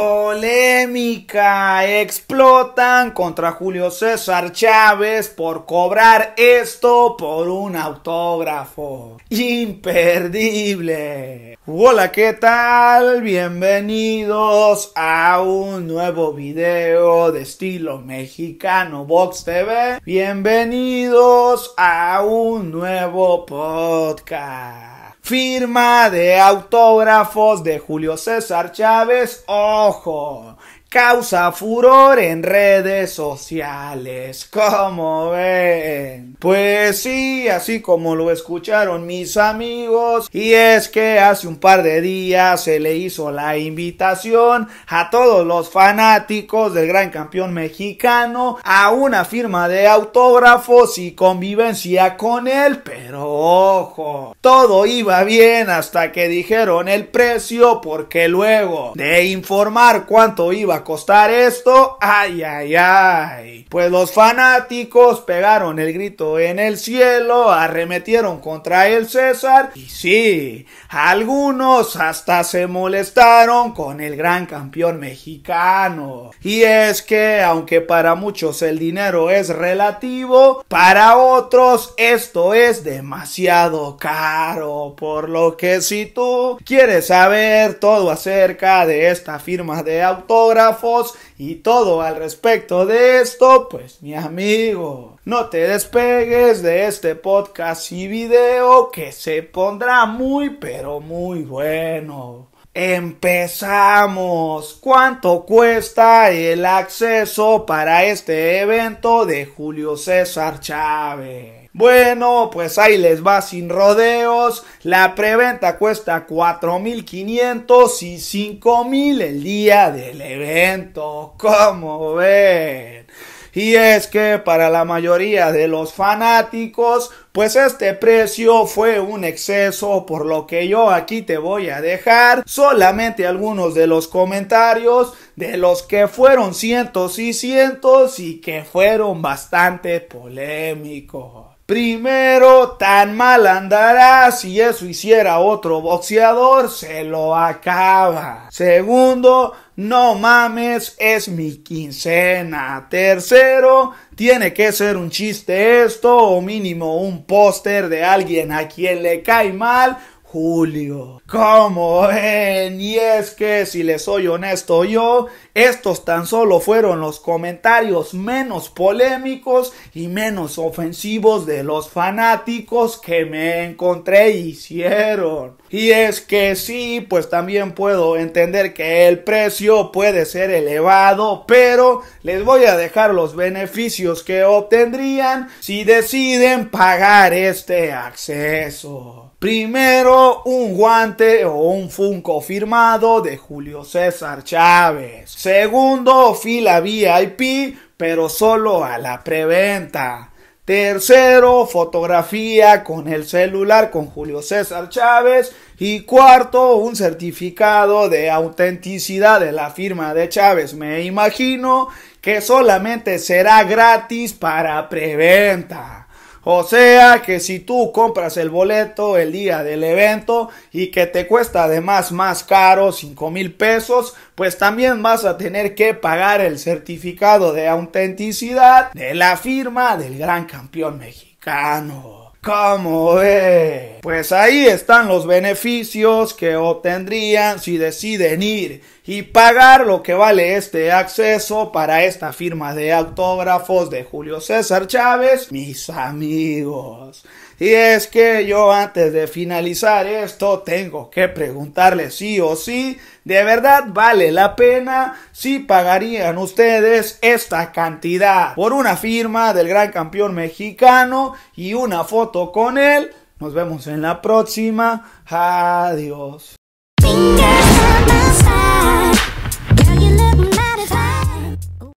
Polémica. Explotan contra Julio César Chávez por cobrar esto por un autógrafo. Imperdible. Hola, ¿qué tal? Bienvenidos a un nuevo video de estilo mexicano Vox TV. Bienvenidos a un nuevo podcast. Firma de autógrafos de Julio César Chávez. Ojo, causa furor en redes sociales. como ven? Pues sí, así como lo escucharon mis amigos. Y es que hace un par de días se le hizo la invitación a todos los fanáticos del gran campeón mexicano a una firma de autógrafos y convivencia con él. Pero ojo, todo iba bien hasta que dijeron el precio porque luego de informar cuánto iba costar esto? Ay, ay, ay. Pues los fanáticos pegaron el grito en el cielo, arremetieron contra el César y sí, algunos hasta se molestaron con el gran campeón mexicano. Y es que, aunque para muchos el dinero es relativo, para otros esto es demasiado caro. Por lo que si tú quieres saber todo acerca de esta firma de autógrafo, y todo al respecto de esto, pues mi amigo, no te despegues de este podcast y video que se pondrá muy pero muy bueno. Empezamos. ¿Cuánto cuesta el acceso para este evento de Julio César Chávez? Bueno, pues ahí les va sin rodeos. La preventa cuesta 4.500 y mil el día del evento. ¿Cómo ven? Y es que para la mayoría de los fanáticos, pues este precio fue un exceso, por lo que yo aquí te voy a dejar solamente algunos de los comentarios de los que fueron cientos y cientos y que fueron bastante polémicos. Primero, tan mal andará si eso hiciera otro boxeador, se lo acaba. Segundo, no mames, es mi quincena. Tercero, tiene que ser un chiste esto o mínimo un póster de alguien a quien le cae mal Julio. Como ven? Y es que si les soy honesto yo, estos tan solo fueron los comentarios menos polémicos y menos ofensivos de los fanáticos que me encontré hicieron. Y es que sí, pues también puedo entender que el precio puede ser elevado, pero les voy a dejar los beneficios que obtendrían si deciden pagar este acceso. Primero, un guante o un Funko firmado de Julio César Chávez. Segundo, fila VIP, pero solo a la preventa. Tercero, fotografía con el celular con Julio César Chávez. Y cuarto, un certificado de autenticidad de la firma de Chávez. Me imagino que solamente será gratis para preventa. O sea que si tú compras el boleto el día del evento y que te cuesta además más caro, 5 mil pesos, pues también vas a tener que pagar el certificado de autenticidad de la firma del gran campeón mexicano. ¿Cómo ve? Pues ahí están los beneficios que obtendrían si deciden ir y pagar lo que vale este acceso para esta firma de autógrafos de Julio César Chávez, mis amigos. Y es que yo antes de finalizar esto tengo que preguntarle sí o sí de verdad vale la pena si pagarían ustedes esta cantidad por una firma del gran campeón mexicano y una foto con él. Nos vemos en la próxima. Adiós.